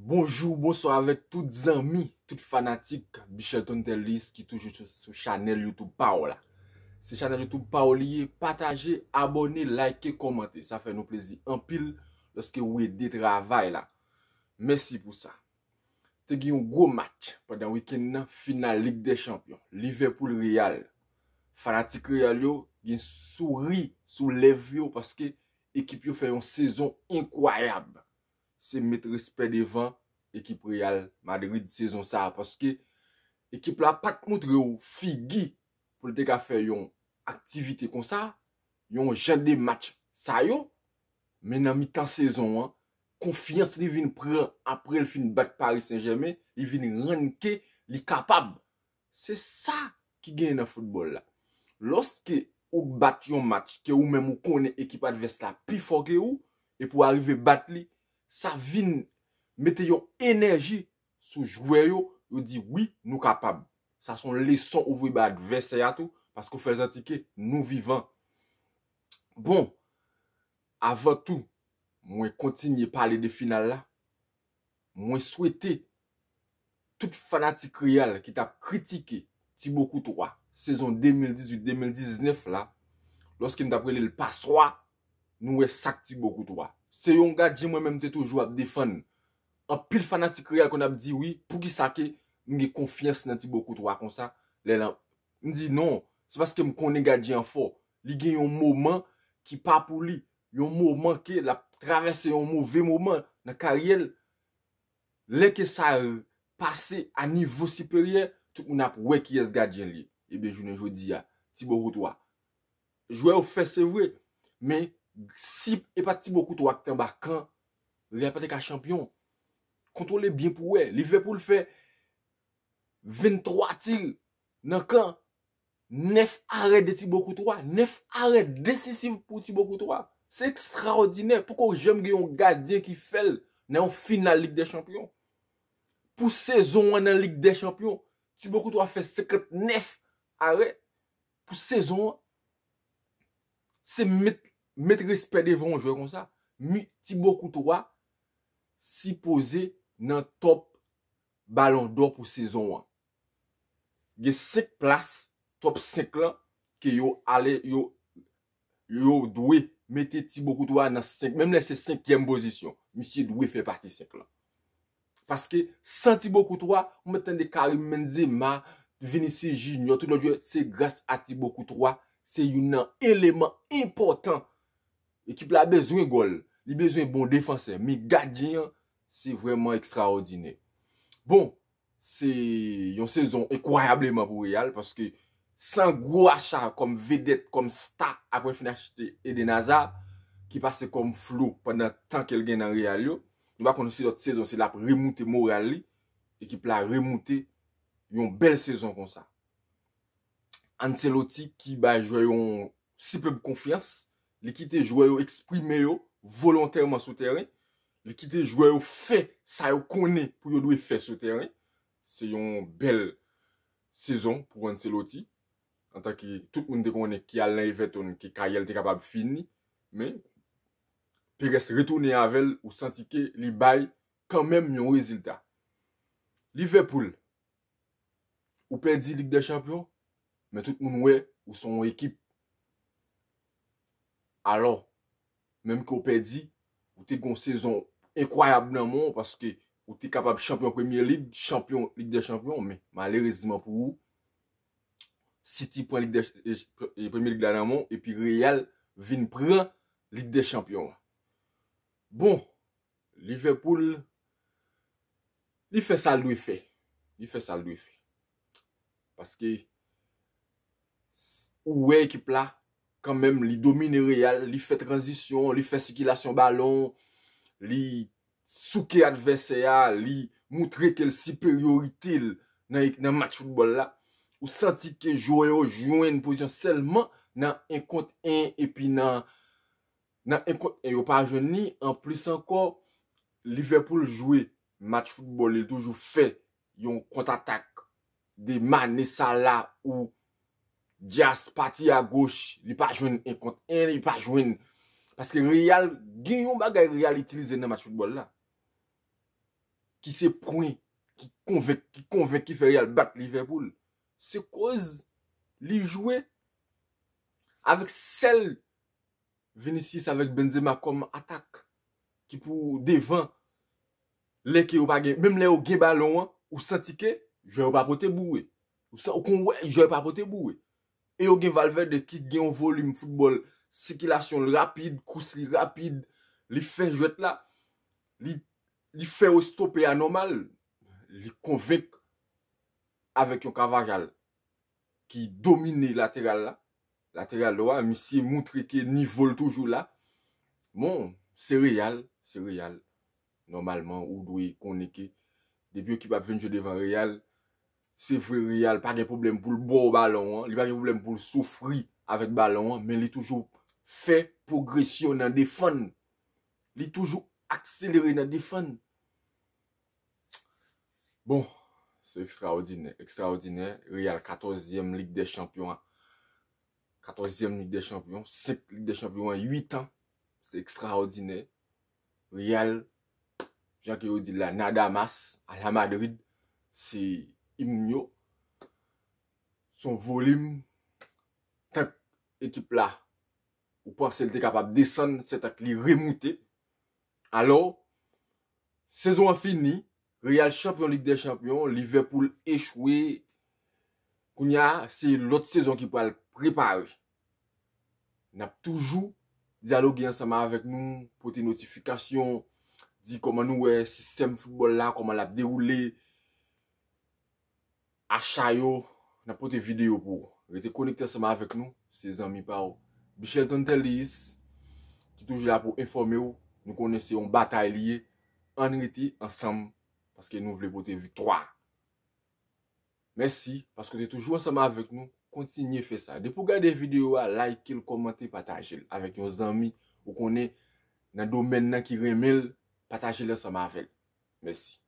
Bonjou, bonso avèk tout zami, tout fanatik Bichel Tontelis ki toujou sou chanel Youtube Pao la. Se chanel Youtube Pao liye, pataje, abone, like, komante, sa fè nou plezi. Anpil, lòske wè de travay la. Mèsi pou sa. Te gè yon gò match pèdè an wikèn nan final Ligue des Champions, Liverpool-Réal. Fanatik Réal yò, gè sou ri, sou lev yò, paske ekip yò fè yon sezon inkwayab. Se met respect devan ekip Real Madrid sezon sa. Paske ekip la pat moutre ou figi pou te ka fe yon aktivite kon sa. Yon jade match sa yo. Men nan mitan sezon an. Konfians li vin prer apre l fin bat Paris Saint-Germain. Li vin renke li kapab. Se sa ki gen yon fotbol la. Lost ke ou bat yon match. Ke ou men mou konen ekip adverse la. Pi fok e ou. E pou arrive bat li. Sa vin mette yon enerji sou jweyo Yo di, oui, nou kapab Sa son leson ou vwe bag vesey atou Paske ou fezantike nou vivan Bon, avantou, mwen kontinye pale de final la Mwen swete, tout fanatik real ki ta kritike Ti boku touwa, sezon 2018-2019 la Lorski nou ta prele l'paswa Nou we sak ti boku touwa Se yon gajen mwen menm te toujou ap defan, ap pil fanatik real kon ap diwi, pou ki sa ke, mwen ge konfians nan tibou koutwa kon sa, lè lan. Mwen di, non, se paske m konen gajen fò, li gen yon mouman ki pa pou li, yon mouman ke la travesse yon mouve mouman, nan karyel, lè ke sa e, pase a nivou siperyer, tou kon ap wek yes gajen li. Ebe, jounen, jounen, di ya, tibou koutwa. Jouè ou fè, se vwe, men, si epa Thibaut Coutouak ten bakan, li apate ka champyon, kontro le bien pou we, li ve pou le fe, 23 til, nan kan, 9 aret de Thibaut Coutouak, 9 aret desisif pou Thibaut Coutouak, se ekstraordinè, pou ko jem ge yon gadiè ki fel, nan yon finalik de champyon, pou sezon anan lik de champyon, Thibaut Coutouak fe sekret 9 aret, pou sezon anan, se mette, Met respecte devant jouè kon sa, mi Thibaut Coutoua si pose nan top balon d'or pou sezon 1. Ge sek plas top 5 lan ki yo alè, yo yo dwe mette Thibaut Coutoua nan 5, menmè se 5èm position. Mi si dwe fè parti 5 lan. Paske, san Thibaut Coutoua, mwen tende karim menze ma venise jinyon. Se grase a Thibaut Coutoua, se yon nan eleman important Ekip la bezwen gol, li bezwen bon defanse, mi gadjen, si vwèman ekstraordinè. Bon, se yon sezon ekwoyableman pou Real, paske san gro achar kom vedet, kom sta apwe finachte Eden Hazard, ki pase kom flou pandan tan kel gen nan Real yon, nou ba konosi lot sezon se la pou remoute Morali, ekip la remoute yon bel sezon kon sa. Anse Loti ki ba jwè yon sipèb konfians, Li ki te jwe yo eksprime yo Volontèrman sou teren Li ki te jwe yo fè sa yo konè Pou yo dwe fè sou teren Se yon bel sezon Pou anse loti An tanke tout un de konè ki al nè yvè ton Ki kayel te kapab fini Men Pe reste ritounè avèl ou santi ke li bay Kan mèm yon rezilta Li ve pou Ou perdi Ligue de Champion Men tout un we ou son ekip alor, menm ki ou pe di, ou te kon sezon, ekwayab nan mon, paske, ou te kapab champion Premier League, champion Ligue de Champion, men, malerizman pou ou, City pon euh, euh, Premier League la nan mon, epi Real, vin pran, Ligue de Champion. Bon, Liverpool, li fe sal do e fe, li fe sal do e fe, paske, ou we ekip la, Kan menm li domine real, li fe transisyon, li fe sikilasyon balon, li souke adverse ya, li moutre kel siperiori til nan match football la. Ou santi ke jouen ou jouen pouzyon selman nan 1 kont 1 epi nan 1 kont 1 ou pa jouni. An plis anko Liverpool jouen match football li toujou fe yon kontatak de Manesala ou... Djas pati a goch, li pa jwen en kont en, li pa jwen. Paske real, genyon bagay real itilize nan match football la. Ki se proui, ki konvek, ki konvek ki fe real bat Liverpool. Se koz, li jwe, avik sel, venisis avik Benzema kom atak, ki pou devan, leke ou bagay, mem le ou ge balon an, ou sa tike, jwe ou papote bouwe. Ou sa ou konwe, jwe ou papote bouwe. Eyo gen Valverde ki gen volume futbol, sikilasyon rapide, kousli rapide, li fe jwet la, li fe o stop e anormal, li konvek avèk yon kavajal, ki domine lateral la, lateral doa, misi moutre ke ni vol toujou la, bon, se real, se real, normalman ou dwe konne ke, debi ou ki pa venjou devan real, Sefri Rial pa gen problem pou l bo balon an. Li pa gen problem pou l soufri avèk balon an. Men li toujou fè progresyon nan defon. Li toujou akselerè nan defon. Bon. Se ekstraodine. Ekstraodine. Rial 14e lig de champion an. 14e lig de champion an. 7 lig de champion an. 8 an. Se ekstraodine. Rial. Jank yo di la. Na damas. A la Madrid. Se... Ymnyo, son volim, tak ekip la. Ou pa se lte kapap desen, se tak li remoute. Alo, sezon an fini, real champion, ligue de champion, Liverpool echwe. Kounya, se lot sezon ki pa lprepare. Nap toujou, di alo gen sama avek nou, pote notifikasyon, di koman nou e sistem football la, koman la deroule. Acha yo nan pote video pou rete konekte seman avèk nou se zami pa ou. Bichel Tontelis ki touj la pou informe ou. Nou kone se yon batay liye an rete ansam. Paske nou vle pote vitroi. Mèsi paske te toujou an seman avèk nou. Kontinye fe sa. Depou gade video a like, commente, pataje. Avèk yon zami ou konen nan domen nan ki remel. Pataje le seman avèk. Mèsi.